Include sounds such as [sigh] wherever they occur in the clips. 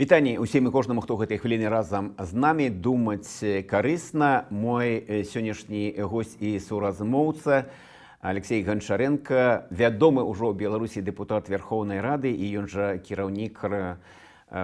Вітанне усім і кожному хто гэтай хвіліны разам з нами думаць карысна мой сённяшні гость і суразмоўца Алексей ганчаренко вядомы ўжо беларусі депутат верховнай рады і ён жа кіраўнік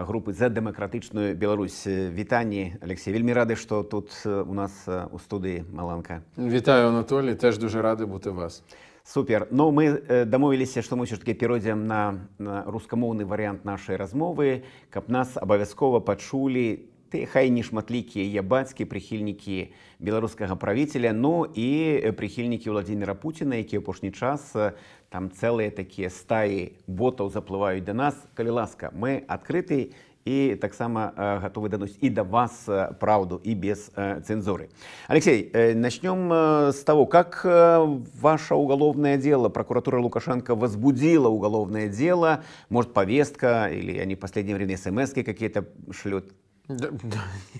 групы за дэмакратычную Беларусь вітанні Алексей вельмі рады што тут у нас у студыі маланка Вітаю Анатолій теж дуже рады бути вас. супер но мы э, дамовіліся што мы ўсё-кі перайдзем на, на рускамоўны варыянт нашай размовы каб нас абавязкова пачулі ты хай не шматлікія я бацькі прыхільнікі беларускага правіцеля ну і э, прыхільнікі владимира Пуціна які апошні час э, там цэлыя такія стаі ботаў заплываюць да нас калі ласка мы адкрыты і само гатовы дануць і до вас правду, і без цензуры. Алексей, начнем с того, как ваше уголовное дело, прокуратура Лукашенко возбудила уголовное дело, может, повестка или они в последнее время смс какие-то шлют? Да,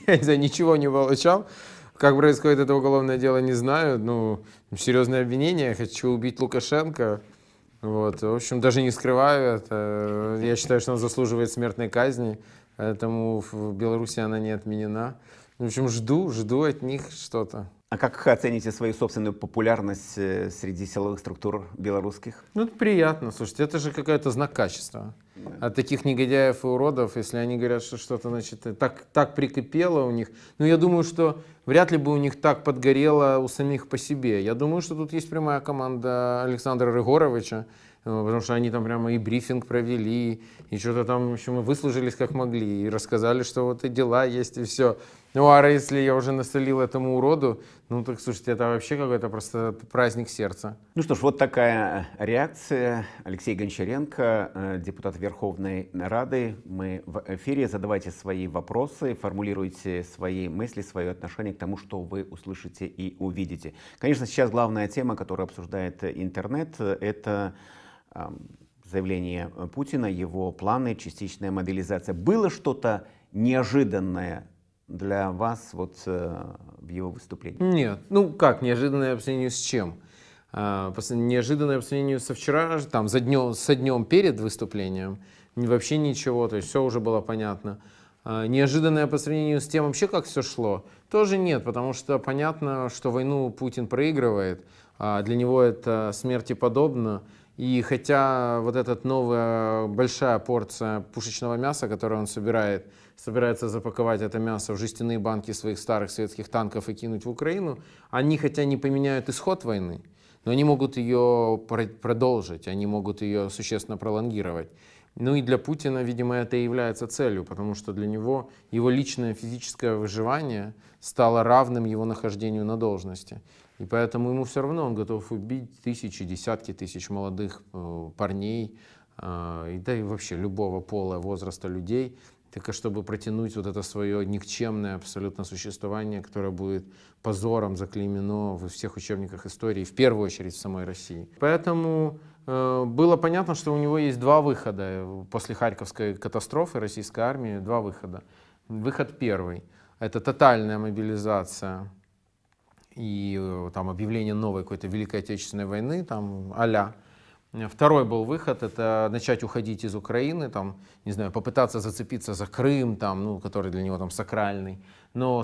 [laughs] я ничего не получал. Как происходит это уголовное дело, не знаю. Ну, серьезное обвинение. Хочу убить Лукашенко. Вот. В общем, даже не скрываю это. Я считаю, что он заслуживает смертной казни, поэтому в Беларуси она не отменена. В общем, жду, жду от них что-то. А как оцените свою собственную популярность э, среди силовых структур белорусских? Ну, это приятно. Слушайте, это же какой-то знак качества. От таких негодяев и уродов, если они говорят, что что-то, значит, так, так прикипело у них, ну, я думаю, что вряд ли бы у них так подгорело у самих по себе. Я думаю, что тут есть прямая команда Александра Рыгоровича, э, потому что они там прямо и брифинг провели, и что-то там, в общем, выслужились как могли, и рассказали, что вот и дела есть, и все. Ну, а если я уже насолил этому уроду, ну, так, слушайте, это вообще какой-то просто праздник сердца. Ну что ж, вот такая реакция. Алексей Гончаренко, э, депутат Верховной Рады. Мы в эфире. Задавайте свои вопросы, формулируйте свои мысли, свое отношение к тому, что вы услышите и увидите. Конечно, сейчас главная тема, которую обсуждает интернет, это заявление Путина, его планы, частичная моделизация. Было что-то неожиданное для вас вот э, в его выступлении? Нет, ну как, неожиданное по сравнению с чем? Э, неожиданное по сравнению со вчера, там, за днем, со днем перед выступлением, вообще ничего, то есть все уже было понятно. Э, неожиданное по сравнению с тем вообще, как все шло, тоже нет, потому что понятно, что войну Путин проигрывает, а для него это смерти подобно, и хотя вот эта новая большая порция пушечного мяса, которую он собирает, собирается запаковать это мясо в жестяные банки своих старых советских танков и кинуть в Украину, они хотя не поменяют исход войны, но они могут ее продолжить, они могут ее существенно пролонгировать. Ну и для Путина, видимо, это и является целью, потому что для него его личное физическое выживание стало равным его нахождению на должности. И поэтому ему все равно он готов убить тысячи, десятки тысяч молодых э, парней, э, да и вообще любого пола, возраста людей, только чтобы протянуть вот это свое никчемное абсолютно существование, которое будет позором заклеймено во всех учебниках истории, в первую очередь в самой России. Поэтому э, было понятно, что у него есть два выхода после Харьковской катастрофы российской армии, два выхода. Выход первый — это тотальная мобилизация и э, там объявление новой какой-то Великой Отечественной войны, там а Второй был выход — это начать уходить из Украины, там, не знаю, попытаться зацепиться за Крым, там, ну, который для него там сакральный, но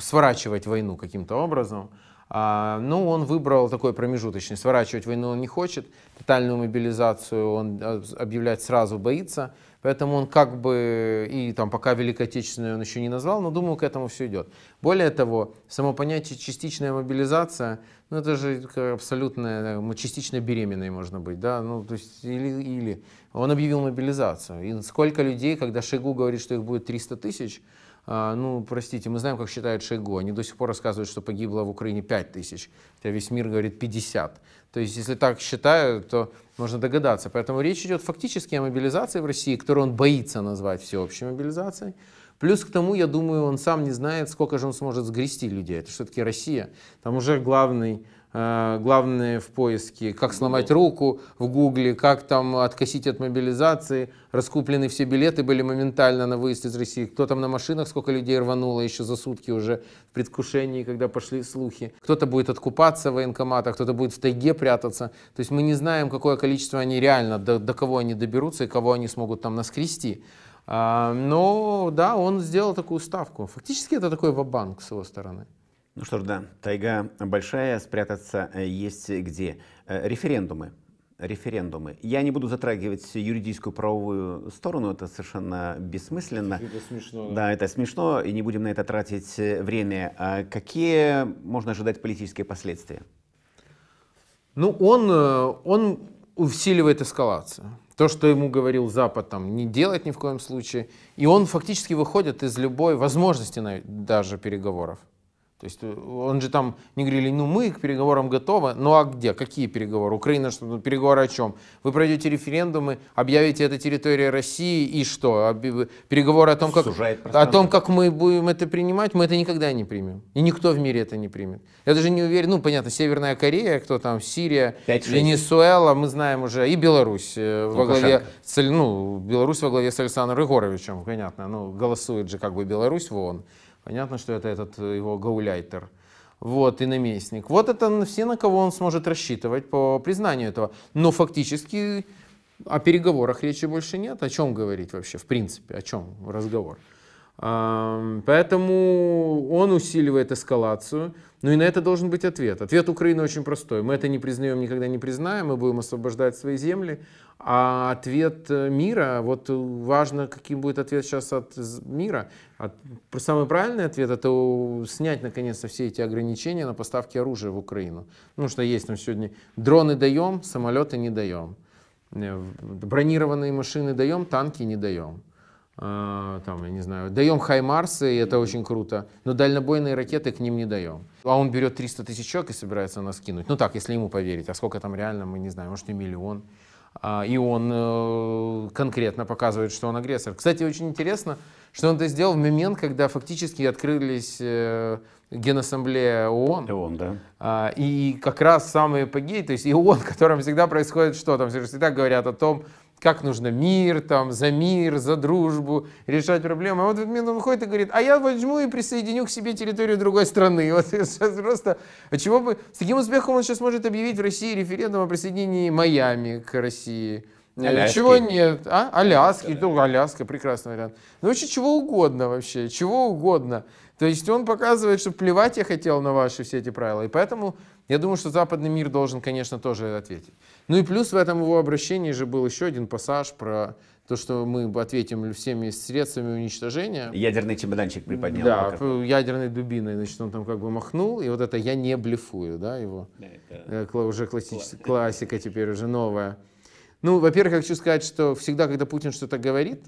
сворачивать войну каким-то образом. А, ну, он выбрал такой промежуточный. Сворачивать войну он не хочет, тотальную мобилизацию он а, объявлять сразу боится — Поэтому он как бы, и там пока Великой Отечественной он еще не назвал, но думаю, к этому все идет. Более того, само понятие частичная мобилизация, ну это же абсолютно, ну, частично беременной можно быть, да, ну то есть или, или. Он объявил мобилизацию. И сколько людей, когда Шойгу говорит, что их будет 300 тысяч, а, ну, простите, мы знаем, как считают Шойгу, они до сих пор рассказывают, что погибло в Украине 5 тысяч, хотя весь мир говорит 50. То есть, если так считают, то можно догадаться. Поэтому речь идет фактически о мобилизации в России, которую он боится назвать всеобщей мобилизацией. Плюс к тому, я думаю, он сам не знает, сколько же он сможет сгрести людей. Это все-таки Россия. Там уже главный Э, главное в поиске, как сломать руку в гугле, как там откосить от мобилизации, раскуплены все билеты были моментально на выезд из России, кто там на машинах, сколько людей рвануло еще за сутки уже в предвкушении, когда пошли слухи. Кто-то будет откупаться в военкоматах, кто-то будет в тайге прятаться. То есть мы не знаем, какое количество они реально, до, до кого они доберутся и кого они смогут там наскрести. А, но да, он сделал такую ставку. Фактически это такой вабанк с его стороны. Ну что ж, да, тайга большая, спрятаться э, есть э, где. Э, референдумы. Референдумы. Я не буду затрагивать юридическую правовую сторону, это совершенно бессмысленно. Это смешно. Да. это смешно, и не будем на это тратить время. А какие можно ожидать политические последствия? Ну, он, он усиливает эскалацию. То, что ему говорил Запад, там, не делать ни в коем случае. И он фактически выходит из любой возможности даже переговоров. То есть э, он же там не говорили, ну мы к переговорам готовы, ну а где, какие переговоры? Украина, что, ну, переговоры о чем? Вы пройдете референдумы, объявите это территория России и что? Э, переговоры о том, как, о том, как мы будем это принимать, мы это никогда не примем. И никто в мире это не примет. Я даже не уверен, ну понятно, Северная Корея, кто там, Сирия, 5-6. Венесуэла, мы знаем уже, и Беларусь э, Лукашенко. во главе, ну Беларусь во главе с Александром Егоровичем, понятно, ну голосует же как бы Беларусь в ООН. Понятно, что это этот э, его гауляйтер. Вот, и наместник. Вот это все, на кого он сможет рассчитывать по признанию этого. Но фактически о переговорах речи больше нет. О чем говорить вообще, в принципе, о чем разговор? Поэтому он усиливает эскалацию. Ну и на это должен быть ответ. Ответ Украины очень простой. Мы это не признаем, никогда не признаем, мы будем освобождать свои земли. А ответ э, мира, вот э, важно, каким будет ответ сейчас от мира. самый правильный ответ — это снять, наконец-то, все эти ограничения на поставки оружия в Украину. Ну что есть там сегодня. Дроны даем, самолеты не даем. Э, бронированные машины даем, танки не даем а, там, я не знаю, даем хаймарсы, и это очень круто, но дальнобойные ракеты к ним не даем а он берет 300 тысяч человек и собирается нас кинуть. Ну так, если ему поверить. А сколько там реально, мы не знаем, может, и миллион. А, и он э, конкретно показывает, что он агрессор. Кстати, очень интересно, что он это сделал в момент, когда фактически открылись э, Генассамблея ООН. ООН, да. А, и как раз самые эпогеи, то есть и ООН, в котором всегда происходит что? Там всегда говорят о том, как нужно мир, там, за мир, за дружбу, решать проблемы. А вот в он выходит и говорит, а я возьму и присоединю к себе территорию другой страны. [laughs] Вот сейчас просто, а чего бы, с таким успехом он сейчас может объявить в России референдум о присоединении Майами к России. А Аляски. Чего нет, а? Аляски, да, да. Ну, Аляска, прекрасный вариант. Ну, вообще чего угодно вообще, чего угодно. То есть он показывает, что плевать я хотел на ваши все эти правила. И поэтому я думаю, что западный мир должен, конечно, тоже ответить. Ну и плюс в этом его обращении же был еще один пассаж про то, что мы ответим всеми средствами уничтожения. Ядерный чемоданчик приподнял. Да, Макар. ядерной дубиной, значит, он там как бы махнул, и вот это «я не блефую», да, его это... Э, уже классическая классика теперь уже новая. Ну, во-первых, я хочу сказать, что всегда, когда Путин что-то говорит,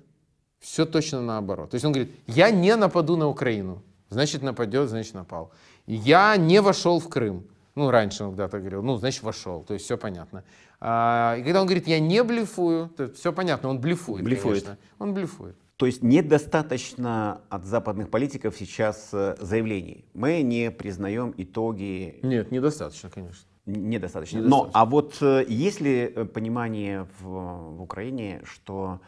все точно наоборот. То есть он говорит, я не нападу на Украину. Значит, нападет, значит, напал. Я не вошел в Крым. Ну, раньше он когда-то говорил, ну, значит, вошел, то есть все понятно. А, и когда он говорит, я не блефую, то все понятно, он блефует, блефует. конечно. Он блефует. То есть недостаточно от западных политиков сейчас э, заявлений. Мы не признаем итоги... Нет, недостаточно, конечно. Недостаточно. недостаточно. Но, а вот э, есть ли э, понимание в, в Украине, что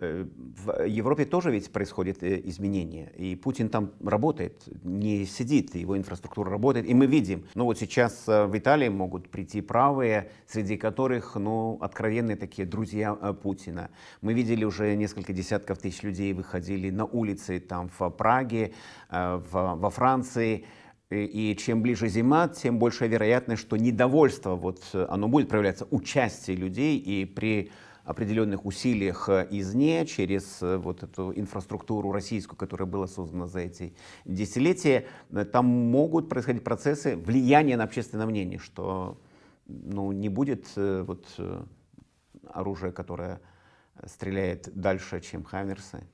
Э, в Европе тоже ведь происходят э, изменения, и Путин там работает, не сидит, его инфраструктура работает, и мы видим. Но ну вот сейчас э, в Италии могут прийти правые, среди которых, ну, откровенные такие друзья Путина. Мы видели уже несколько десятков тысяч людей выходили на улицы там в Праге, в, во Франции, и чем ближе зима, тем большая вероятность, что недовольство, вот оно будет проявляться, участие людей, и при определенных усилиях э, изне, через э, вот эту инфраструктуру российскую, которая была создана за эти десятилетия, там могут происходить процессы влияния на общественное мнение, что ну, не будет э, вот, оружия, которое стреляет дальше, чем «Хаммерсы»,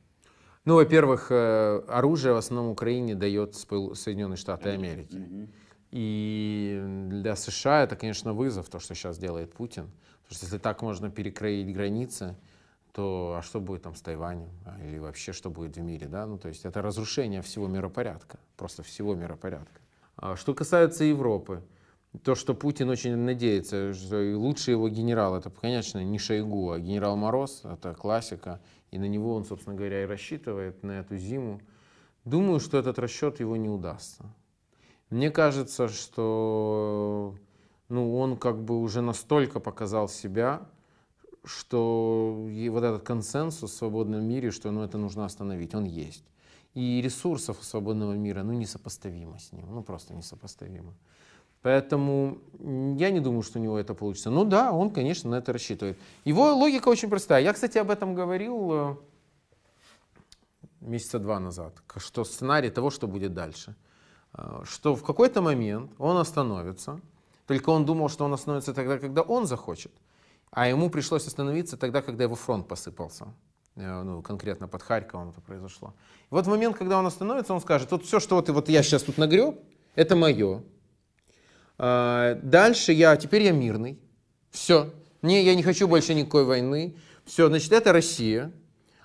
ну, во-первых, оружие в основном Украине дает Соединенные Штаты Америки. И для США это, конечно, вызов, то, что сейчас делает Путин. Потому что если так можно перекроить границы, то а что будет там с Тайванем? А, или вообще что будет в мире? Да? Ну, то есть это разрушение всего миропорядка, просто всего миропорядка. А что касается Европы, то, что Путин очень надеется, что лучший его генерал, это, конечно, не Шойгу, а генерал Мороз, это классика, и на него он, собственно говоря, и рассчитывает на эту зиму. Думаю, что этот расчет его не удастся. Мне кажется, что ну, он как бы уже настолько показал себя, что и вот этот консенсус в свободном мире, что ну, это нужно остановить, он есть. И ресурсов свободного мира, ну, несопоставимо с ним, ну, просто несопоставимо. Поэтому я не думаю, что у него это получится. Ну да, он, конечно, на это рассчитывает. Его логика очень простая. Я, кстати, об этом говорил э, месяца два назад, что сценарий того, что будет дальше. Э, что в какой-то момент он остановится, только он думал, что он остановится тогда, когда он захочет. А ему пришлось остановиться тогда, когда его фронт посыпался. Э, ну, конкретно под Харьковом это произошло. И вот в момент, когда он остановится, он скажет, вот все, что вот, вот я сейчас тут нагреб, это мое. А, дальше я, теперь я мирный. Все. Не, я не хочу больше никакой войны. Все, значит, это Россия.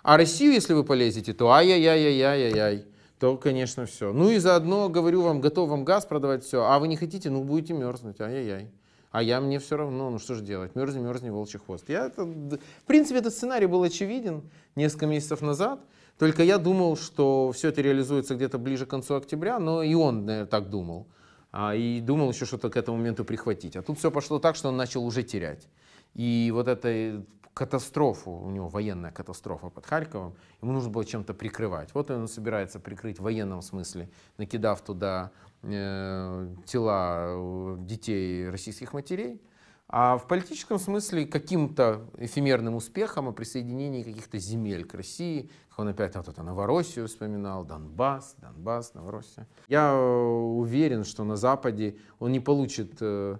А Россию, если вы полезете, то ай-яй-яй-яй-яй-яй то, конечно, все. Ну и заодно говорю вам, готов вам газ продавать, все. А вы не хотите, ну будете мерзнуть, ай-яй-яй. А я мне все равно, ну что же делать, мерзни, мерзни, волчий хвост. Я, это, в принципе, этот сценарий был очевиден несколько месяцев назад, только я думал, что все это реализуется где-то ближе к концу октября, но и он, наверное, так думал. А, и думал еще что-то к этому моменту прихватить. А тут все пошло так, что он начал уже терять. И вот это э, катастрофу, у него военная катастрофа под Харьковом, ему нужно было чем-то прикрывать. Вот он собирается прикрыть в военном смысле, накидав туда э, тела э, детей российских матерей, а в политическом смысле каким-то эфемерным успехом о присоединении каких-то земель к России, как он опять вот это Новороссию вспоминал, Донбасс, Донбасс, Новороссия. Я э, уверен, что на Западе он не получит э,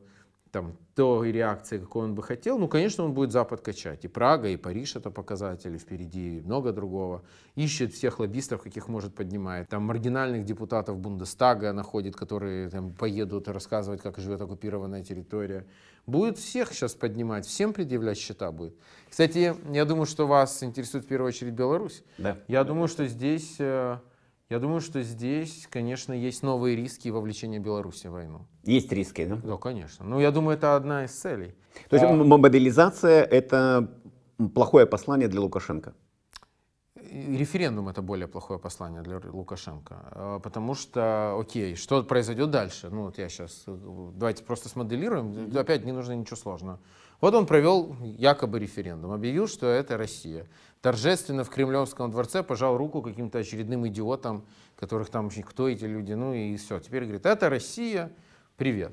там, той реакции, какой он бы хотел, ну, конечно, он будет Запад качать. И Прага, и Париж — это показатели, впереди много другого. Ищет всех лоббистов, каких может поднимает. Там маргинальных депутатов Бундестага находит, которые там поедут рассказывать, как живет оккупированная территория. Будет всех сейчас поднимать, всем предъявлять счета будет. Кстати, я думаю, что вас интересует в первую очередь Беларусь. Да. Я думаю, что здесь э, я думаю, что здесь, конечно, есть новые риски вовлечения Беларуси в войну. Есть риски, да? Да, конечно. Ну, я думаю, это одна из целей. То есть а... мобилизация — это плохое послание для Лукашенко? Референдум — это более плохое послание для Лукашенко. А, потому что, окей, что произойдет дальше? Ну, вот я сейчас... Э, давайте просто смоделируем. Опять не нужно ничего сложного. Вот он провел якобы референдум, объявил, что это Россия. Торжественно в Кремлевском дворце пожал руку каким-то очередным идиотам, которых там очень, кто эти люди, ну и все. Теперь говорит, это Россия, привет.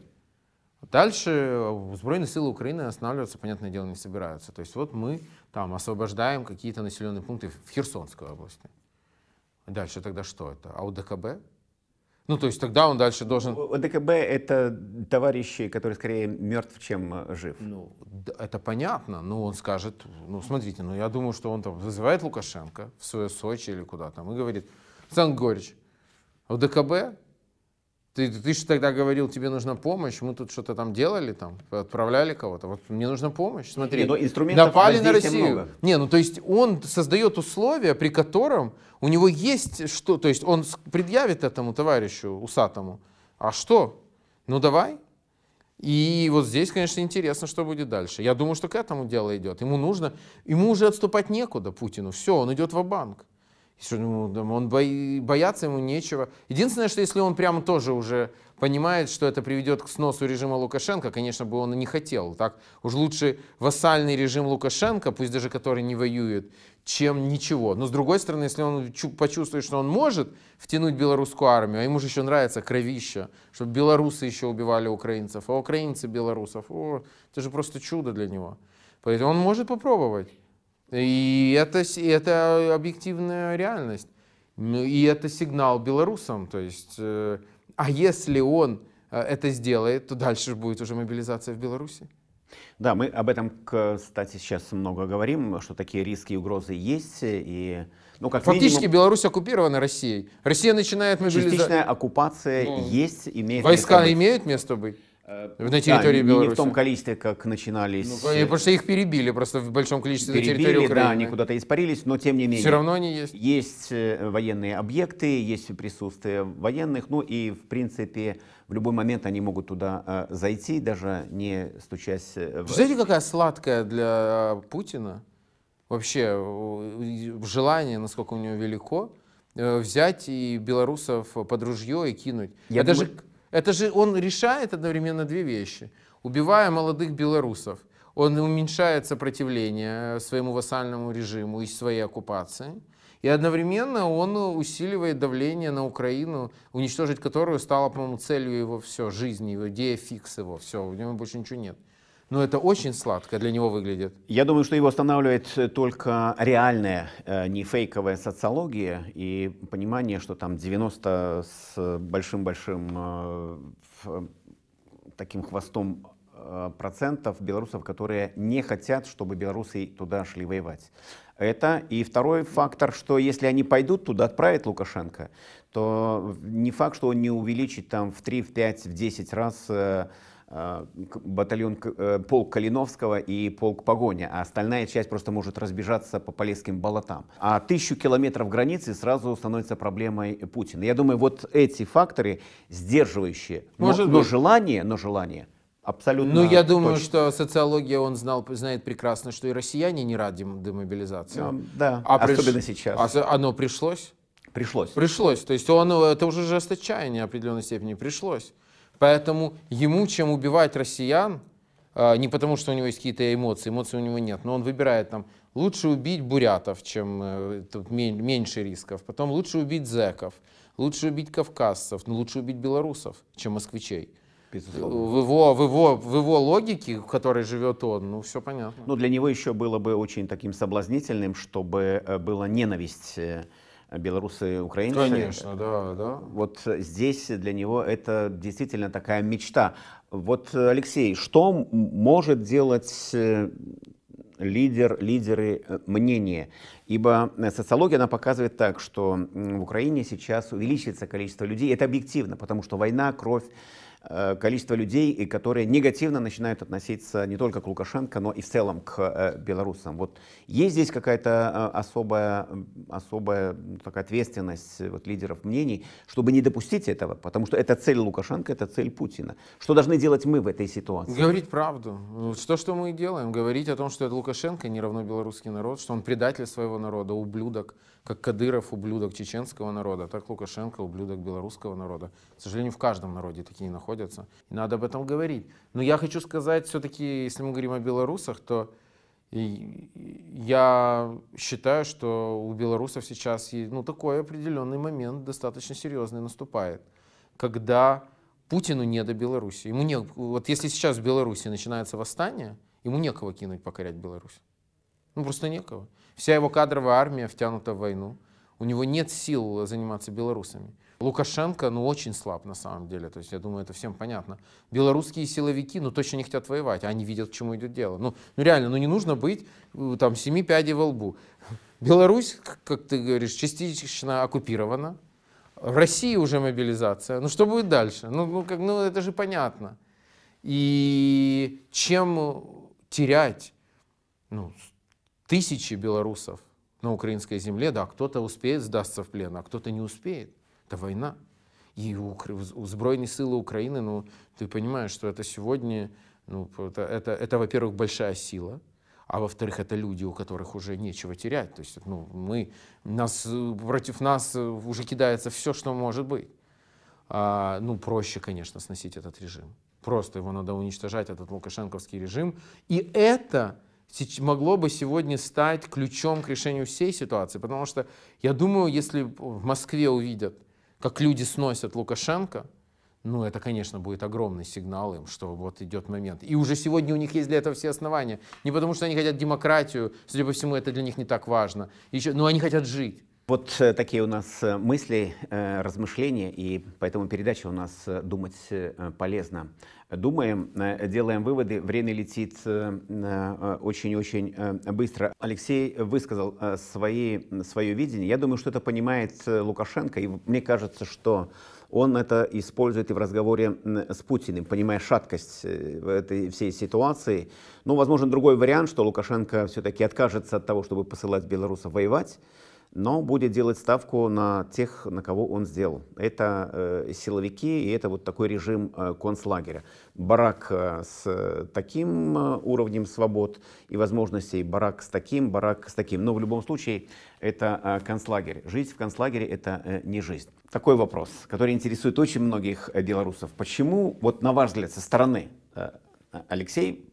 Дальше Сбройные силы Украины останавливаться, понятное дело, не собираются. То есть вот мы там освобождаем какие-то населенные пункты в Херсонской области. Дальше тогда что это? А у ДКБ? Ну, то есть тогда он дальше должен... ДКБ — это товарищи, которые скорее мертв, чем э, жив. Ну, это понятно, но он скажет, ну, смотрите, ну, я думаю, что он там вызывает Лукашенко в свое Сочи или куда там и говорит, Александр Горич, в ДКБ ты, ты же тогда говорил, тебе нужна помощь, мы тут что-то там делали, там, отправляли кого-то. Вот мне нужна помощь, смотри. Не, ну, напали на Россию. Много. Не, ну то есть он создает условия, при котором у него есть что, то есть он предъявит этому товарищу усатому, а что? Ну давай. И вот здесь, конечно, интересно, что будет дальше. Я думаю, что к этому дело идет. Ему нужно, ему уже отступать некуда Путину. Все, он идет в банк он бояться ему нечего. Единственное, что если он прямо тоже уже понимает, что это приведет к сносу режима Лукашенко, конечно, бы он и не хотел. Так уж лучше вассальный режим Лукашенко, пусть даже который не воюет, чем ничего. Но с другой стороны, если он почувствует, что он может втянуть белорусскую армию, а ему же еще нравится кровище, чтобы белорусы еще убивали украинцев, а украинцы белорусов, о, это же просто чудо для него. Поэтому он может попробовать. И это, это объективная реальность. Ну, и это сигнал белорусам. То есть, э, а если он э, это сделает, то дальше будет уже мобилизация в Беларуси. Да, мы об этом, кстати, сейчас много говорим, что такие риски и угрозы есть. И, ну, как Фактически минимум, Беларусь оккупирована Россией. Россия начинает мобилизовать. Частичная оккупация ну, есть, имеет Войска место быть. имеют место быть? Э, на территории да, Беларуси. Не в том количестве, как начинались. Ну, потому что их перебили просто в большом количестве перебили, на территории Украины. Да, они куда-то испарились, но тем не менее. Все равно они есть. Есть э, военные объекты, есть присутствие военных, ну и в принципе в любой момент они могут туда э, зайти, даже не стучась э, в... Знаете, какая сладкая для Путина вообще желание, насколько у него велико, взять и белорусов под ружье и кинуть. Я а думаю... даже это же он решает одновременно две вещи. Убивая молодых белорусов, он уменьшает сопротивление э, своему вассальному режиму и своей оккупации. И одновременно он усиливает давление на Украину, уничтожить которую стало, по-моему, целью его все, жизни, его идея фикс его, все, у него больше ничего нет но это очень сладко для него выглядит. Я думаю, что его останавливает э, только реальная, э, не фейковая социология и понимание, что там 90 с большим-большим э, таким хвостом процентов белорусов, которые не хотят, чтобы белорусы туда шли воевать. Это и второй фактор, что если они пойдут туда, отправят Лукашенко, то не факт, что он не увеличит там в 3, в 5, в 10 раз Э, батальон, э, полк Калиновского и полк Погоня, а остальная часть просто может разбежаться по полесским болотам. А тысячу километров границы сразу становится проблемой Путина. Я думаю, вот эти факторы сдерживающие, может но, но желание, но желание Абсолютно. Ну, я думаю, точно. что социология, он знал, знает прекрасно, что и россияне не рады демобилизации. Ну, да, а особенно приш... сейчас. А, оно пришлось? Пришлось. Пришлось. То есть он, это уже жест отчаяния определенной степени. Пришлось. Поэтому ему, чем убивать россиян, а, не потому что у него есть какие-то эмоции, эмоций у него нет, но он выбирает там, лучше убить бурятов, чем э, тут меньше рисков, потом лучше убить зеков, лучше убить кавказцев, ну, лучше убить белорусов, чем москвичей. В его, в, его, в его логике, в которой живет он, ну все понятно. Ну для него еще было бы очень таким соблазнительным, чтобы э, была ненависть э, белорусы и украинцы. Конечно, да, да. Вот здесь для него это действительно такая мечта. Вот, Алексей, что может делать э, лидер, лидеры э, мнения. Ибо э, социология, она показывает так, что в Украине сейчас увеличивается количество людей. Это объективно, потому что война, кровь, Э, количество людей, которые негативно начинают относиться не только к Лукашенко, но и в целом к э, белорусам. Вот есть здесь какая-то э, особая, особая ну, такая ответственность вот, лидеров мнений, чтобы не допустить этого, потому что это цель Лукашенко, это цель Путина. Что должны делать мы в этой ситуации? Говорить правду. что что мы и делаем. Говорить о том, что это Лукашенко не равно белорусский народ, что он предатель своего народа, ублюдок. Как Кадыров – ублюдок чеченского народа, так Лукашенко – ублюдок белорусского народа. К сожалению, в каждом народе такие находятся. И надо об этом говорить. Но я хочу сказать все-таки, если мы говорим о белорусах, то я считаю, что у белорусов сейчас ну, такой определенный момент достаточно серьезный наступает, когда Путину не до Беларуси. Ему не, вот если сейчас в Беларуси начинается восстание, ему некого кинуть покорять Беларусь. Ну, просто некого. Вся его кадровая армия втянута в войну. У него нет сил заниматься белорусами. Лукашенко, ну, очень слаб на самом деле. То есть, я думаю, это всем понятно. Белорусские силовики, ну, точно не хотят воевать. Они видят, к чему идет дело. Ну, ну реально, ну, не нужно быть э, там семи пядей во лбу. Беларусь, как ты говоришь, частично оккупирована. В России уже мобилизация. Ну, что будет дальше? Ну, ну, как, ну это же понятно. И чем терять ну, тысячи белорусов на украинской земле, да, кто-то успеет сдаться в плен, а кто-то не успеет. Это война. И у, у сбройной силы Украины, ну, ты понимаешь, что это сегодня, ну, это, это, это во-первых, большая сила, а во-вторых, это люди, у которых уже нечего терять. То есть, ну, мы, нас, против нас уже кидается все, что может быть. А, ну, проще, конечно, сносить этот режим. Просто его надо уничтожать, этот лукашенковский режим. И это могло бы сегодня стать ключом к решению всей ситуации. Потому что, я думаю, если в Москве увидят, как люди сносят Лукашенко, ну, это, конечно, будет огромный сигнал им, что вот идет момент. И уже сегодня у них есть для этого все основания. Не потому, что они хотят демократию, судя по всему, это для них не так важно. Еще, но они хотят жить. Вот э, такие у нас э, мысли, э, размышления, и поэтому передача у нас «Думать полезно» думаем, э, делаем выводы. Время летит э, э, очень-очень быстро. Алексей высказал свои, свое видение. Я думаю, что это понимает Лукашенко. И мне кажется, что он это использует и в разговоре с Путиным, понимая шаткость этой всей ситуации. Но ну, возможно, другой вариант, что Лукашенко все-таки откажется от того, чтобы посылать белорусов воевать но будет делать ставку на тех, на кого он сделал. Это э, силовики и это вот такой режим э, концлагеря. Барак э, с э, таким э, уровнем свобод и возможностей, барак с таким, барак с таким. Но в любом случае это э, концлагерь. Жить в концлагере это э, не жизнь. Такой вопрос, который интересует очень многих э, белорусов. Почему, вот на ваш взгляд, со стороны э, Алексей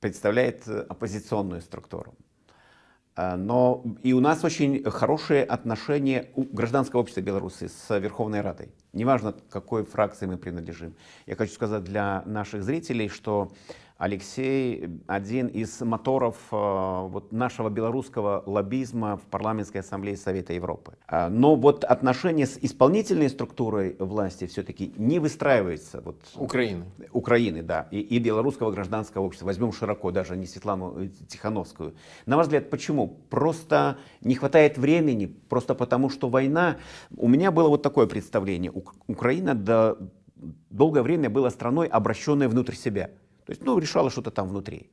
представляет э, оппозиционную структуру? Э, но и у нас очень хорошие отношения у гражданского общества Беларуси с Верховной Радой. Неважно, к какой фракции мы принадлежим. Я хочу сказать для наших зрителей, что Алексей один из моторов э, вот, нашего белорусского лоббизма в парламентской ассамблее Совета Европы. Э, но вот отношения с исполнительной структурой власти все-таки не выстраиваются Вот, Украины. Украины, да. И, и белорусского гражданского общества. Возьмем широко, даже а не Светлану э, Тихановскую. На ваш взгляд, почему? Просто не хватает времени, просто потому что война... У меня было вот такое представление. Украина до долгое время была страной, обращенной внутрь себя. То есть, ну, решала что-то там внутри.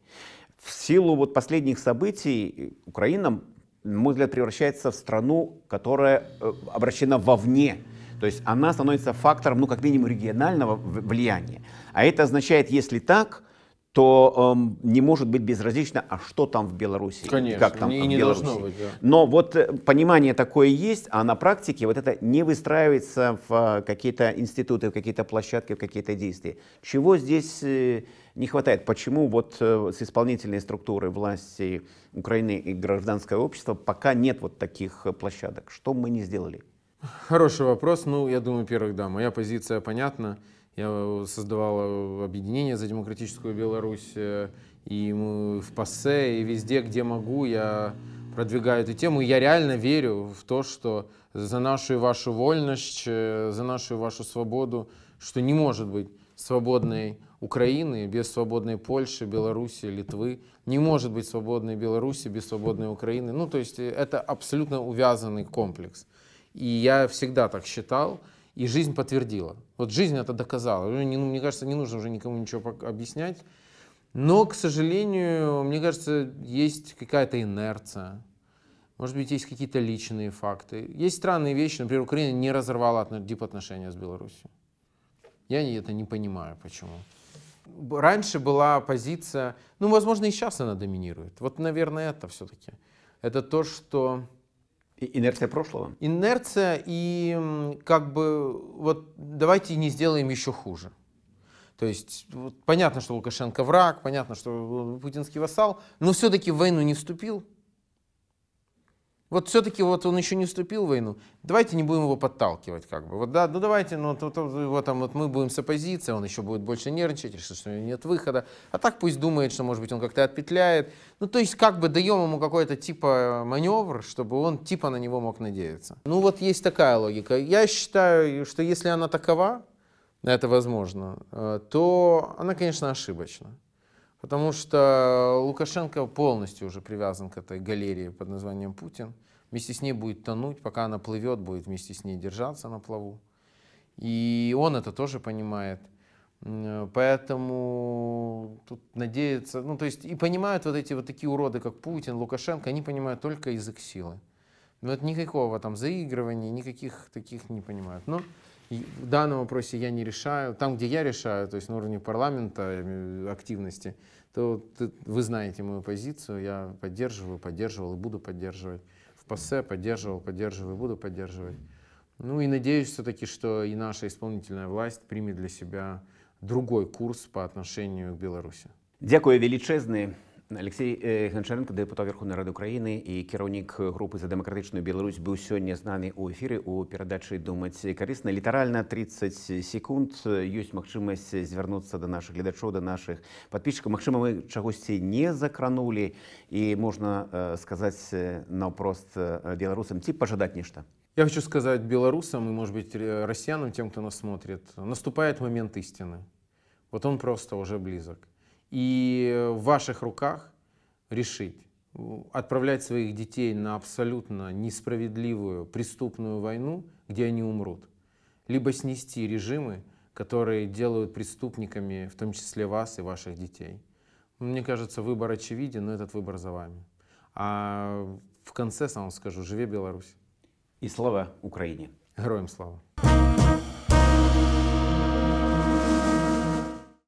В силу вот последних событий Украина, на мой взгляд, превращается в страну, которая э, обращена вовне. То есть она становится фактором, ну, как минимум, регионального влияния. А это означает, если так, то эм, не может быть безразлично, а что там в Беларуси, Конечно, как там, там в Беларуси. быть, да. Но вот э, понимание такое есть, а на практике вот это не выстраивается в э, какие-то институты, в какие-то площадки, в какие-то действия. Чего здесь... Э, не хватает. Почему вот э, с исполнительной структуры власти Украины и гражданское общество пока нет вот таких э, площадок? Что мы не сделали? Хороший вопрос. Ну, я думаю, первых да, моя позиция понятна. Я э, создавал объединение за демократическую Беларусь, и мы в ПАСЕ, и везде, где могу, я продвигаю эту тему. И Я реально верю в то, что за нашу и вашу вольность, за нашу и вашу свободу, что не может быть свободной Украины, без свободной Польши, Беларуси, Литвы. Не может быть свободной Беларуси без свободной Украины. Ну, то есть э, это абсолютно увязанный комплекс. И я всегда так считал, и жизнь подтвердила. Вот жизнь это доказала. Ну, ну, мне кажется, не нужно уже никому ничего объяснять. Но, к сожалению, мне кажется, есть какая-то инерция. Может быть, есть какие-то личные факты. Есть странные вещи. Например, Украина не разорвала дипотношения с Беларусью. Я это не понимаю, почему. Раньше была позиция, ну, возможно, и сейчас она доминирует. Вот, наверное, это все-таки. Это то, что... И инерция прошлого? Инерция и как бы вот давайте не сделаем еще хуже. То есть вот, понятно, что Лукашенко враг, понятно, что э, путинский вассал, но все-таки в войну не вступил, вот все-таки вот он еще не вступил в войну, давайте не будем его подталкивать, как бы. Вот да, ну давайте, ну то, то, его там, вот мы будем с оппозицией, он еще будет больше нервничать, решит, что у него нет выхода. А так пусть думает, что, может быть, он как-то отпетляет. Ну то есть как бы даем ему какой-то типа маневр, чтобы он типа на него мог надеяться. Ну вот есть такая логика. Я считаю, что если она такова, это возможно, э, то она, конечно, ошибочна. Потому что Лукашенко полностью уже привязан к этой галерее под названием Путин вместе с ней будет тонуть, пока она плывет, будет вместе с ней держаться на плаву. И он это тоже понимает. Э, поэтому тут надеяться, ну то есть и понимают вот эти вот такие уроды, как Путин, Лукашенко, они понимают только язык силы. Вот никакого там заигрывания, никаких таких не понимают. Но ну, в данном вопросе я не решаю. Там, где я решаю, то есть на уровне парламента э, активности, то э, вы знаете мою позицию, я поддерживаю, поддерживал и буду поддерживать в пассе, поддерживал, поддерживаю, буду поддерживать. Ну и надеюсь все-таки, что и наша исполнительная власть примет для себя другой курс по отношению к Беларуси. Дякую величезный. Алексей Гончаренко, депутат Верховної Ради України і керівник групи за демократичну Білорусь, був сьогодні з нами у ефірі у передачі «Думать корисно». Літерально 30 секунд. Є можливість звернутися до наших глядачів, до наших підписчиків. Можливо, ми чогось не закранули і можна сказати навпрост білорусам, ці пожадати нічого. Я хочу сказать белорусам и, может быть, россиянам, тем, кто нас смотрит, наступает момент истины. Вот он просто уже близок. И в ваших руках решить, отправлять своих детей на абсолютно несправедливую преступную войну, где они умрут, либо снести режимы, которые делают преступниками, в том числе вас и ваших детей. Мне кажется, выбор очевиден, но этот выбор за вами. А в конце, сам скажу, живи, Беларусь. И слава Украине. Героям слава.